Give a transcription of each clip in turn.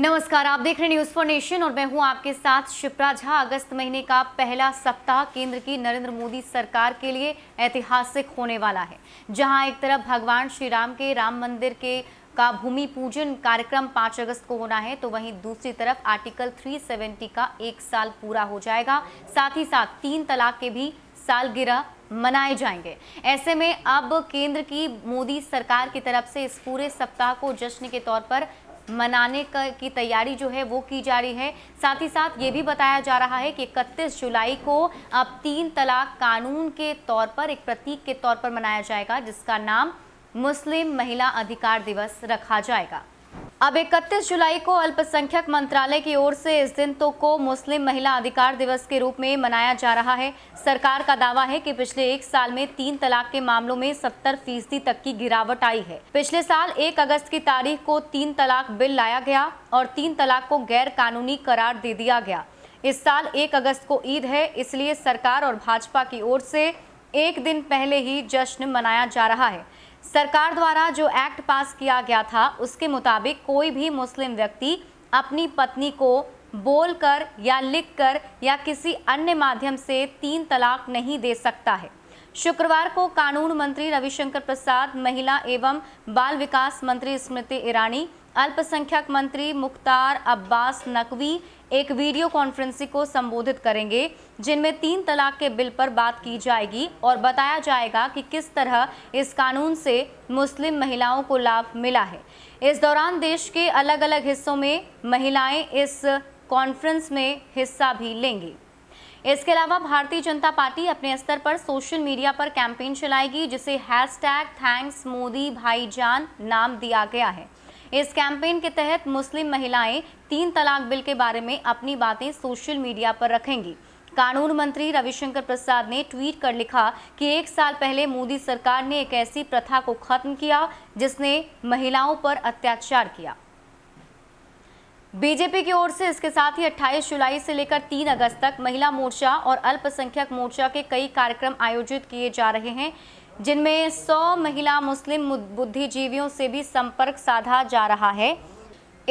नमस्कार आप देख रहे हैं न्यूज फॉर नेशन और मैं हूं आपके साथ शिप्रा झा अगस्त महीने का पहला सप्ताह केंद्र की नरेंद्र मोदी सरकार के लिए ऐतिहासिक होने वाला है जहां एक तरफ भगवान श्री राम के राम मंदिर के का भूमि पूजन कार्यक्रम 5 अगस्त को होना है तो वहीं दूसरी तरफ आर्टिकल 370 का एक साल पूरा हो जाएगा साथ ही साथ तीन तलाक के भी सालगिरह मनाए जाएंगे ऐसे में अब केंद्र की मोदी सरकार की तरफ से इस पूरे सप्ताह को जश्न के तौर पर मनाने की तैयारी जो है वो की जा रही है साथ ही साथ ये भी बताया जा रहा है कि इकतीस जुलाई को अब तीन तलाक कानून के तौर पर एक प्रतीक के तौर पर मनाया जाएगा जिसका नाम मुस्लिम महिला अधिकार दिवस रखा जाएगा अब 31 जुलाई को अल्पसंख्यक मंत्रालय की ओर से इस दिन तो को मुस्लिम महिला अधिकार दिवस के रूप में मनाया जा रहा है सरकार का दावा है कि पिछले एक साल में तीन तलाक के मामलों में 70 फीसदी तक की गिरावट आई है पिछले साल 1 अगस्त की तारीख को तीन तलाक बिल लाया गया और तीन तलाक को गैर कानूनी करार दे दिया गया इस साल एक अगस्त को ईद है इसलिए सरकार और भाजपा की ओर से एक दिन पहले ही जश्न मनाया जा रहा है सरकार द्वारा जो एक्ट पास किया गया था उसके मुताबिक कोई भी मुस्लिम व्यक्ति अपनी पत्नी को बोलकर या लिखकर या किसी अन्य माध्यम से तीन तलाक नहीं दे सकता है शुक्रवार को कानून मंत्री रविशंकर प्रसाद महिला एवं बाल विकास मंत्री स्मृति ईरानी अल्पसंख्यक मंत्री मुख्तार अब्बास नकवी एक वीडियो कॉन्फ्रेंसिंग को संबोधित करेंगे जिनमें तीन तलाक के बिल पर बात की जाएगी और बताया जाएगा कि किस तरह इस कानून से मुस्लिम महिलाओं को लाभ मिला है इस दौरान देश के अलग अलग हिस्सों में महिलाएं इस कॉन्फ्रेंस में हिस्सा भी लेंगी इसके अलावा भारतीय जनता पार्टी अपने स्तर पर सोशल मीडिया पर कैंपेन चलाएगी जिसे हैशटैग थैंक्स मोदी भाईजान नाम दिया गया है इस कैंपेन के तहत मुस्लिम महिलाएं तीन तलाक बिल के बारे में अपनी बातें सोशल मीडिया पर रखेंगी कानून मंत्री रविशंकर प्रसाद ने ट्वीट कर लिखा कि एक साल पहले मोदी सरकार ने एक ऐसी प्रथा को खत्म किया जिसने महिलाओं पर अत्याचार किया बीजेपी की ओर से इसके साथ ही 28 जुलाई से लेकर 3 अगस्त तक महिला मोर्चा और अल्पसंख्यक मोर्चा के कई कार्यक्रम आयोजित किए जा रहे हैं जिनमें 100 महिला मुस्लिम बुद्धिजीवियों से भी संपर्क साधा जा रहा है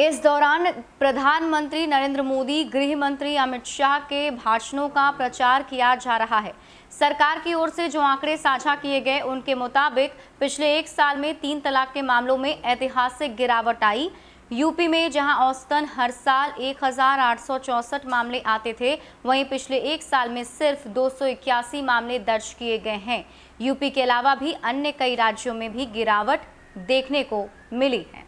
इस दौरान प्रधानमंत्री नरेंद्र मोदी गृह मंत्री अमित शाह के भाषणों का प्रचार किया जा रहा है सरकार की ओर से जो आंकड़े साझा किए गए उनके मुताबिक पिछले एक साल में तीन तलाक के मामलों में ऐतिहासिक गिरावट आई यूपी में जहां औसतन हर साल एक मामले आते थे वहीं पिछले एक साल में सिर्फ दो मामले दर्ज किए गए हैं यूपी के अलावा भी अन्य कई राज्यों में भी गिरावट देखने को मिली है